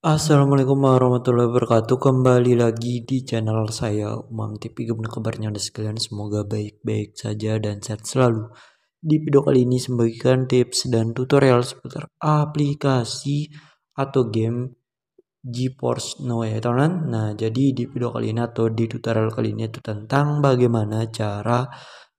Assalamualaikum warahmatullahi wabarakatuh Kembali lagi di channel saya Umam TV Gimana kabarnya anda sekalian Semoga baik-baik saja dan sehat selalu Di video kali ini saya tips dan tutorial Seputar aplikasi atau game GeForce Now ya teman Nah jadi di video kali ini atau di tutorial kali ini itu tentang bagaimana cara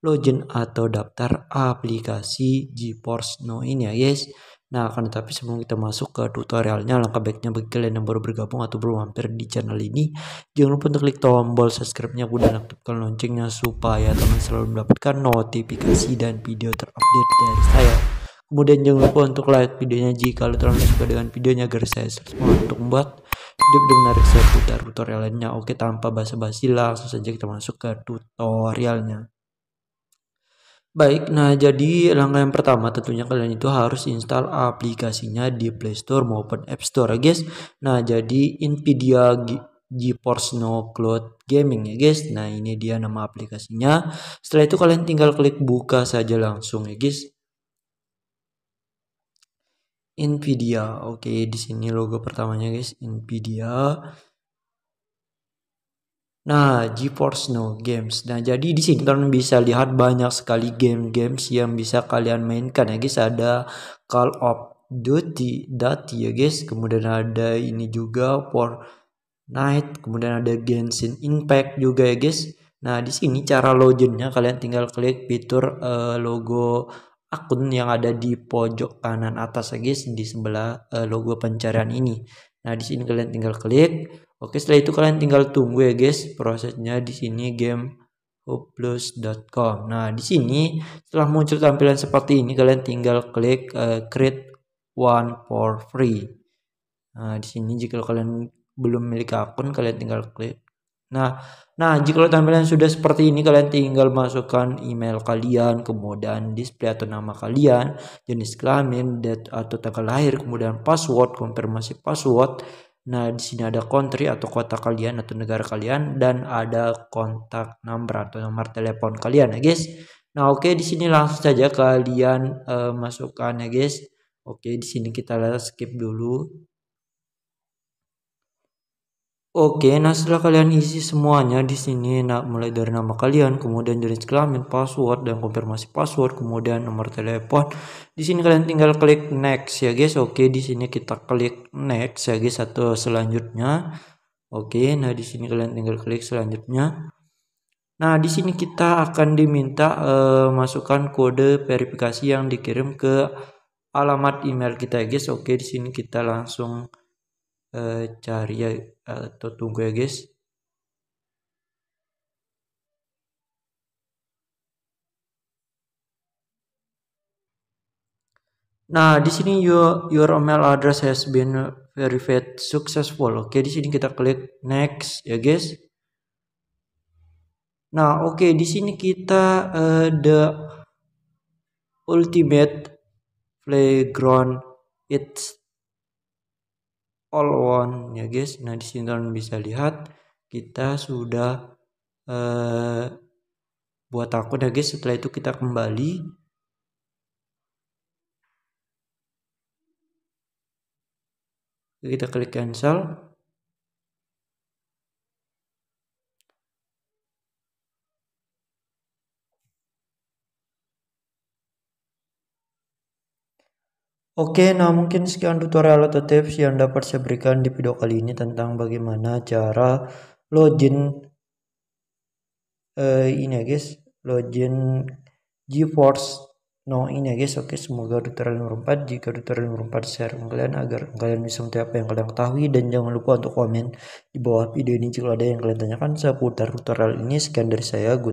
login atau daftar aplikasi GeForce Now ini ya guys Nah, akan tetapi sebelum kita masuk ke tutorialnya, langkah baiknya bagi kalian yang baru bergabung atau belum mampir di channel ini, jangan lupa untuk klik tombol subscribe-nya dan aktifkan loncengnya supaya teman selalu mendapatkan notifikasi dan video terupdate dari saya. Kemudian jangan lupa untuk like videonya jika kalian terlalu suka dengan videonya agar saya semangat untuk membuat video-video menarik seputar tutorial lainnya. Oke, tanpa basa-basi langsung saja kita masuk ke tutorialnya. Baik, nah jadi langkah yang pertama tentunya kalian itu harus install aplikasinya di Play Store maupun App Store ya guys. Nah jadi Nvidia GeForce No Cloud Gaming ya guys. Nah ini dia nama aplikasinya. Setelah itu kalian tinggal klik buka saja langsung ya guys. Nvidia, oke di sini logo pertamanya guys, Nvidia. Nah, GeForce Now Games. Nah, jadi di sini kalian bisa lihat banyak sekali game-games yang bisa kalian mainkan ya guys. Ada Call of Duty, Duty ya guys. Kemudian ada ini juga Fortnite, kemudian ada Genshin Impact juga ya guys. Nah, di sini cara loginnya kalian tinggal klik fitur uh, logo akun yang ada di pojok kanan atas ya guys di sebelah uh, logo pencarian ini. Nah, di sini kalian tinggal klik. Oke, setelah itu kalian tinggal tunggu ya guys prosesnya di sini game hopeless.com. Nah, di sini setelah muncul tampilan seperti ini kalian tinggal klik uh, create one for free. Nah, di sini jika kalian belum memiliki akun kalian tinggal klik Nah, nah jika tampilan sudah seperti ini kalian tinggal masukkan email kalian, kemudian display atau nama kalian, jenis kelamin, date atau tanggal lahir, kemudian password, konfirmasi password. Nah, di sini ada country atau kota kalian atau negara kalian dan ada kontak nomor atau nomor telepon kalian ya guys. Nah, oke okay, di sini langsung saja kalian uh, masukkan ya guys. Oke, okay, di sini kita skip dulu. Oke, nah setelah kalian isi semuanya di sini, nah mulai dari nama kalian, kemudian jenis kelamin, password dan konfirmasi password, kemudian nomor telepon. Di sini kalian tinggal klik next ya guys. Oke, di sini kita klik next ya guys atau selanjutnya. Oke, nah di sini kalian tinggal klik selanjutnya. Nah, di sini kita akan diminta uh, masukkan kode verifikasi yang dikirim ke alamat email kita ya guys. Oke, di sini kita langsung uh, cari ya atau eh, tunggu ya guys Nah, di sini your your email address has been verified successful. Oke, di sini kita klik next ya, guys. Nah, oke, di sini kita uh, the ultimate playground it's all one ya guys nah di sini teman bisa lihat kita sudah eh, buat akun ya guys setelah itu kita kembali kita klik cancel Oke, nah mungkin sekian tutorial atau tips yang dapat saya berikan di video kali ini tentang bagaimana cara login uh, ini ya guys, login GeForce No nah, ini ya guys. Oke, semoga tutorial nomor 4 jika tutorial nomor 4 share ke kalian agar kalian bisa mengetahui apa yang kalian ketahui dan jangan lupa untuk komen di bawah video ini jika ada yang kalian tanyakan seputar tutorial ini. Sekian dari saya.